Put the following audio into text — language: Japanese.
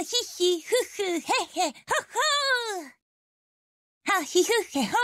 はひひふふへへほほはひふへほ